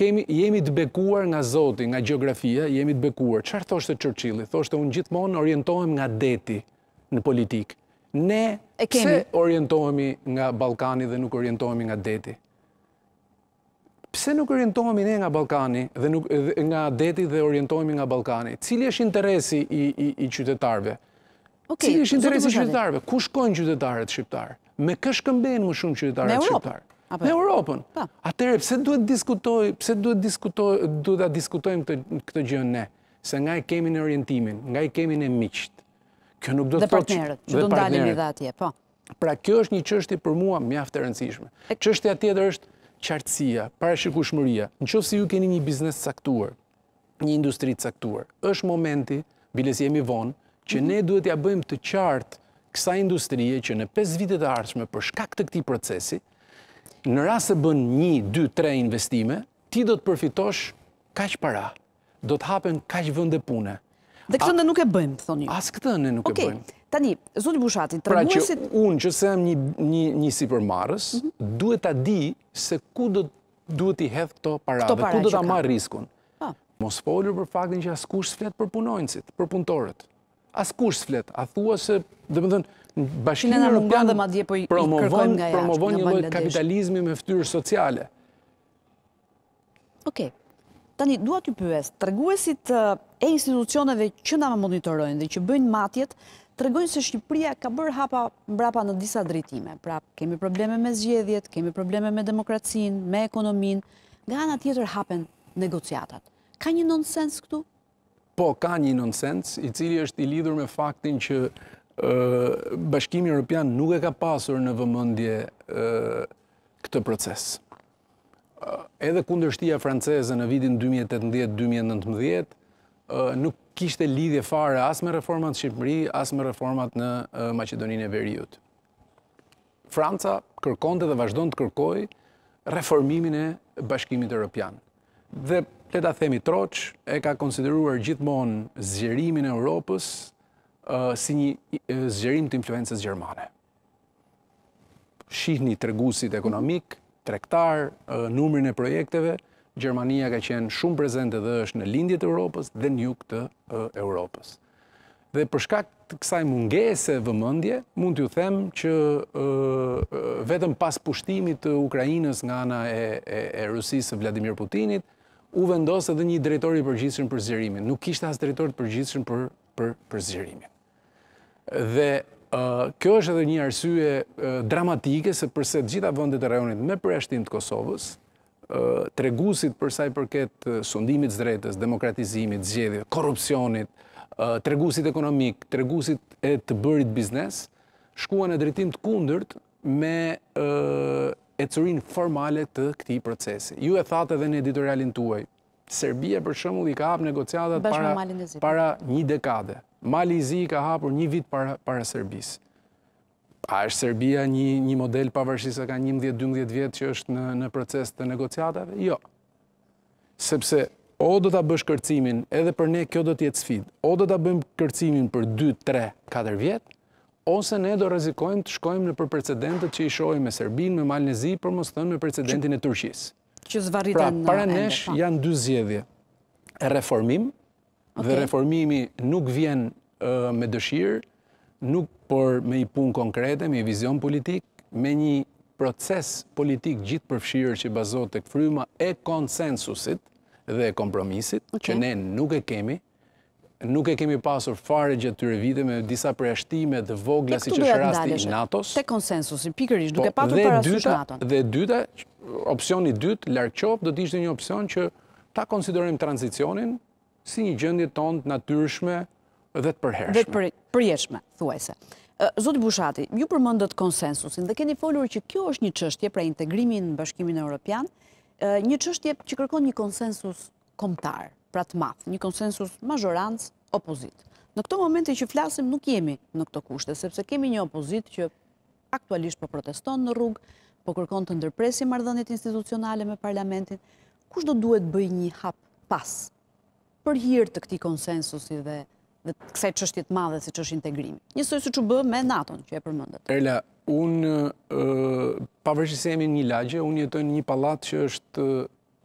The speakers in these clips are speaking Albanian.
jemi të bekuar nga Zoti, nga geografia, jemi të bekuar. Qërë thoshtë të qërqili? Thoshtë të unë gjithmonë orientohem nga deti në politikë. Ne pse orientohemi nga Balkani dhe nuk orientohemi nga deti? Pse nuk orientohemi ne nga Balkani dhe nuk nga deti dhe orientohemi nga Balkani? Cili është interesi i qytetarve? Cili është interesi i qytetarve? Ku shkojnë qytetarët shqiptarë? Me kështë këmbenë më shumë qytetarët shqiptarë? me Europën. Po. Atere, pse duhet diskutoj, pse duhet diskutoj, duhet da diskutojmë këtë gjënë ne, se nga i kemi në orientimin, nga i kemi në miqët. Kjo nuk do të thotë... Dhe partnerët, që du në i dhe atje, po. Pra kjo është një qështi për mua mjaftë të rëndësishme. Qështi atjetë është qartësia, parashikushmëria, në qofë si ju keni një biznes caktuar, një industri caktuar, është momenti, bilës jemi vonë, që ne mhm. duhet ja bëjmë të qartë kësa industrie që në 5 vitet e ardhshme për shkak të këti procesi, në rrasë se bën një, dy, tre investime, ti do të përfitosh kaqë para, do të hapen kaqë vënde pune. Dhe këtë në nuk e bëjmë, thonë një. Asë këtë në nuk e bëjmë. Tani, di, Bushati, bushatin, të rëmurësit... Pra që unë që sem një si për marës, mhm. duhet ta di se ku do duhet i hedhë këto para, dhe ku do të marë riskun. Ah. Mos folur për faktin që asë kush së fletë për punojnësit, për punëtorët. Asë kush së fletë, a thua se, dhe më dhënë, bashkimin Europian po promovon një lojt kapitalizmi me ftyrë sociale. Oke, tani, duat ju pyes, të reguesit e institucioneve që nga më monitorojnë dhe që bëjnë matjet, të regojnë se Shqipëria ka bërë hapa mbrapa në disa drejtime. Pra, kemi probleme me zgjedhjet, kemi probleme me demokracin, me ekonomin, nga nga tjetër hapen negociatat. Ka një nonsens këtu? Po, ka një nonsens, i cili është i lidur me faktin që Bashkimi Europian nuk e ka pasur në vëmëndje këtë proces. Edhe kundërshtia franceze në vidin 2018-2019, nuk kishte lidhje fare as me reformat Shqipëri, as me reformat në Macedoninë e Veriut. Franca kërkonte dhe vazhdojnë të kërkoj reformimin e bashkimit Europian. Dhe, leta themi troq, e ka konsideruar gjithmonë zjerimin e Europës, si një zgjerim të influences gjermane. Shihni tregusit ekonomik, trektar, numrin e projekteve, Gjermania ka qenë shumë prezente dhe është në lindjet të Europës dhe njuk të Europës. Dhe përshka kësaj mungese vëmëndje, mund t'ju them që vetëm pas pushtimit të Ukrajinës nga ana e Rusisë Vladimir Putinit, u vendosë edhe një drejtori përgjithshën për zjerimin. Nuk ishte as drejtori përgjithshën për për përzirimin. Dhe kjo është edhe një arsye dramatike, se përse gjitha vëndet e rajonit me përreshtim të Kosovës, tregusit përsa i përket sundimit zdrejtës, demokratizimit, zgjedhje, korupcionit, tregusit ekonomik, tregusit e të bërit biznes, shkua në drejtim të kundërt me e cërin formale të këti procesi. Ju e thate dhe në editorialin tuaj, Serbia për shëmull i ka hapë negociatat para një dekade. Mali i Zi ka hapër një vit para Serbis. A është Serbia një model pavarësisë ka 11-12 vjetë që është në proces të negociatave? Jo. Sepse o do të bësh kërcimin, edhe për ne kjo do tjetë sfid, o do të bëjmë kërcimin për 2, 3, 4 vjetë, ose ne do rëzikojmë të shkojmë në për precedentet që ishojmë me Serbin, me Malnezi, për mos thënë me precedentin e Turqisë që zvaritin pra, në endet. Pra, para nesh po. janë dy zjedhje. Reformim, dhe reformimi nuk vjen me dëshirë, nuk por me i punë konkrete, me i vizion politik, me një proces politik gjithë përfshirë që bazot të këfryma e konsensusit dhe kompromisit, që ne nuk e kemi, nuk e kemi pasur fare gjithë të revide me disa preashtime po, dhe vogla si që shërasti i NATO-s. Te konsensusit, pikërish, duke patur parasysh nato Dhe dyta, opcioni dytë, larkqop, do të ishte një opcion që ta konsiderojmë tranzicionin si një gjendje tonë të natyrshme dhe të përhershme. Dhe të përjeshme, thuajse. Zotë Bushati, ju përmëndët konsensusin dhe keni folur që kjo është një qështje pra integrimin në bashkimin e Europian, një qështje që kërkon një konsensus komtar, pra të math, një konsensus majorancë opozit. Në këto momenti që flasim nuk jemi në këto kushte, sepse kemi një opozit që aktualisht për po proteston në rrugë, po kërkon të ndërpresi mardhënit institucionale me parlamentin, kush do duhet bëj një hap pas për hirë të këti konsensusi dhe dhe të madhe se është integrimi. Njësoj së që bëhë me nato që e përmëndët. Erla, unë, pavërshisemi një lagje, unë jetoj një palat që është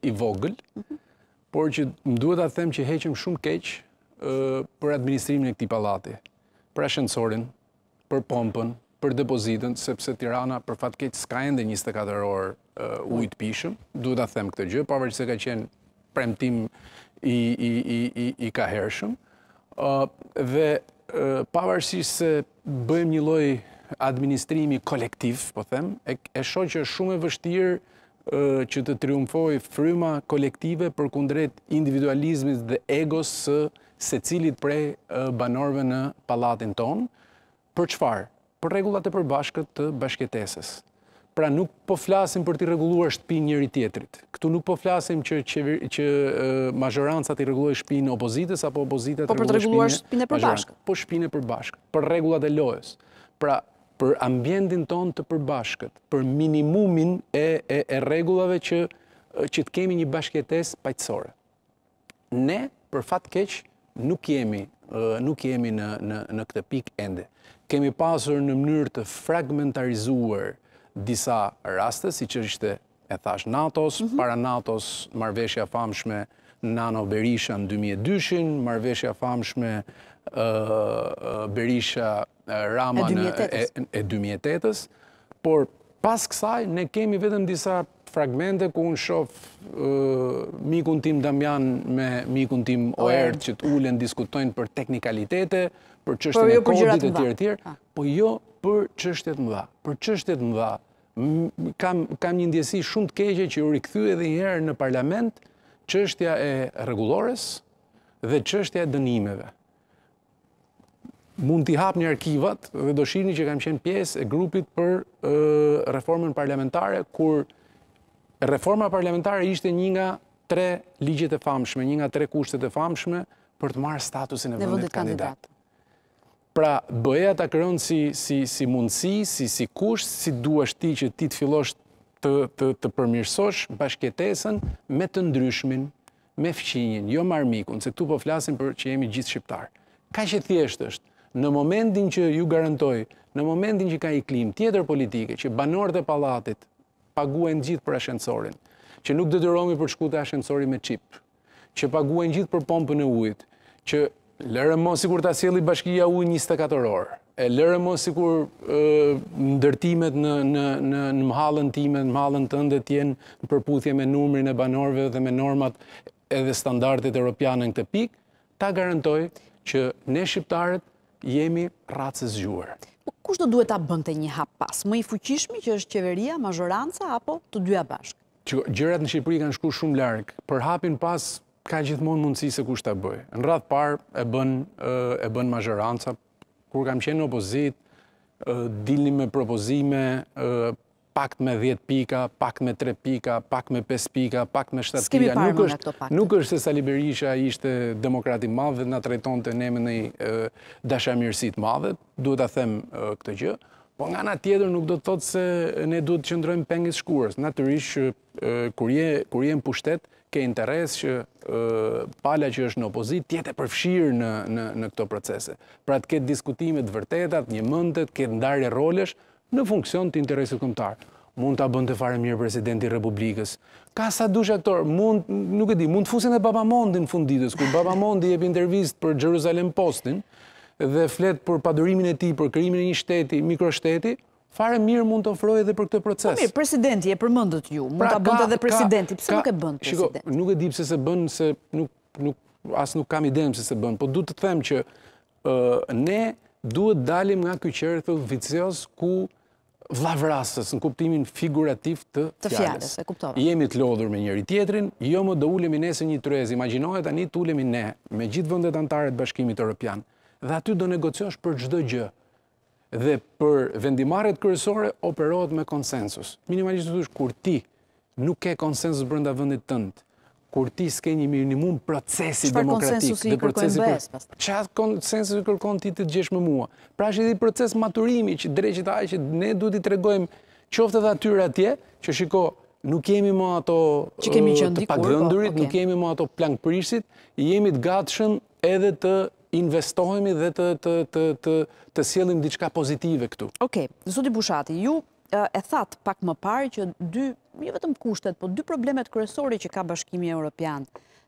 i vogël, mhm. por që më duhet atë them që heqem shumë keqë për administrimin e këti palate, për ashenësorin, për pompën, për depozitën, sepse Tirana për fatkeq s'ka ende 24 orë uh, ujtë pishëm. Duhet ta them këtë gjë, pavarësisht se ka qenë premtim i i i i i ka hershëm. ë uh, dhe uh, pavarësisht se bëjmë një lloj administrimi kolektiv, po them, e, e shoh që është shumë e vështirë uh, që të triumfoj fryma kolektive për kundret individualizmit dhe egos së secilit prej banorve banorëve në pallatin ton. Për çfarë? për regullat e përbashkët të bashketeses. Pra nuk po flasim për të regulluar shtëpin njëri tjetrit. Këtu nuk po flasim që mazhoranca t'i regulluar shtëpin në opozitës, apo opozitët po, të regulluar shtëpin e përbashkët. Po shtëpin e përbashkët, për regullat e lojës. Pra për ambjendin ton të përbashkët, për minimumin e regullave që të kemi një bashketes pajtësore. Ne, për fatë keqë, nuk jemi në këtë pikë ende kemi pasur në mënyrë të fragmentarizuar disa raste, si që ishte e thash Natos, mhm. para Natos, marveshja famshme Nano Berisha në 2002, marveshja famshme Berisha Rama e 2008, por pas kësaj, ne kemi vetëm disa fragmente ku unë shof mikun tim Damjan me mikun tim Oert që t'ullen diskutojnë për teknikalitete, për po qështën e jo kodit e tjere tjere, po jo për qështet më dha. Për qështet më dha. Kam një ndjesi shumë të keqe që u rikëthy edhe i herë në parlament qështja e regulores dhe qështja e dënimeve. Mund t'i hap një arkivat dhe doshini që kam qenë pjesë e grupit për reformën parlamentare, kur reforma parlamentare ishte një nga tre ligjet e famshme, një nga tre kushtet e famshme për të marrë statusin e vëndit kandidat. Pra, bëja ta kërën si mundësi, si kusht, si duash ti që ti të fillosh të përmirësosh bashketesën me të ndryshmin, me fqinjin, jo marmikun, se këtu po flasin për që jemi gjithë shqiptarë. Ka që thjesht është, në momentin që ju garantoj, në momentin që ka i klim tjetër politike, që banorët e palatit, paguajnë gjithë për ashenësorin, që nuk dëdëromi për shkute ashenësori me qip, që paguajnë gjithë për pompën e ujtë, që lërëmo si kur të asjeli bashkia ujtë 24 orë, e lërëmo si kur ndërtimet në mhalën time, në mhalën të ndë tjenë në përputhje me numërin e banorve dhe me normat edhe standartit europianë në këtë pikë, ta garantoj që ne shqiptarët jemi ratës zhjuarë kush do duhet ta bënte një hap pas? Më i fuqishmi që është qeveria, majoranca apo të dyja bashkë? Gjërat në Shqipëri kanë shkuar shumë larg. Për hapin pas ka gjithmonë mundësi se kush ta bëj. Në radh par e bën e bën majoranca kur kam qenë në opozit, dilni me propozime, pak me 10 pika, pak me 3 pika, pak me 5 pika, pak me 7 pika. Nuk është nuk është se Sali Berisha ishte demokrat i madh dhe na trajtonte ne me një dashamirësi të madhe, duhet ta them këtë gjë. Po nga ana tjetër nuk do të thotë se ne duhet të qëndrojmë pengis shkurës. Natyrisht që kur je kur je në pushtet ke interes që pala që është në opozit tjetë e përfshirë në, në, në këto procese. Pra të ketë diskutimet vërtetat, një mëndet, ketë ndarje rolesh, në funksion të interesit këmëtar. Mund të abën të fare mirë presidenti Republikës. Ka sa dush aktor, mund, nuk e di, mund të fusin e babamondin funditës, ku babamondi jep intervist për Jerusalem Postin dhe flet për padurimin e ti, për kërimin e një shteti, mikroshteti, fare mirë mund të ofrojë edhe për këtë proces. Po mirë, presidenti e përmendët ju, mund pra ta bënte edhe presidenti, pse nuk e bën presidenti? Shiko, nuk e di pse se bën se nuk nuk as nuk kam idenë pse se bën, po duhet të them që ë ne duhet dalim nga ky qerë vicios ku vlavrasës në kuptimin figurativ të fjales. Jemi të lodhur me njëri tjetrin, jo më do ulemi ne se një të rezi. Imaginohet a një të ulemi ne me gjithë vëndet antarët bashkimit Europian dhe aty do negociosh për gjdo gjë dhe për vendimaret kërësore operohet me konsensus. Minimalisht të tush, kur ti nuk ke konsensus brënda vëndit tëndë, kur ti s'ke një minimum procesi demokratik. Qëfar konsensus i kërkojnë bes? Qëfar konsensus i kërkojnë ti të gjesh me mua. Pra që edhe i proces maturimi, që dreqit aje që ne du t'i tregojmë qofte dhe atyre atje, që shiko, nuk kemi më ato uh, të po, pagëndurit, nuk kemi më ato plank jemi të gatshën edhe të investohemi dhe të sielim diçka pozitive këtu. Oke, zoti Bushati, ju e thatë pak më parë që dy, një jo vetëm kushtet, po dy problemet kërësori që ka bashkimi e Europian,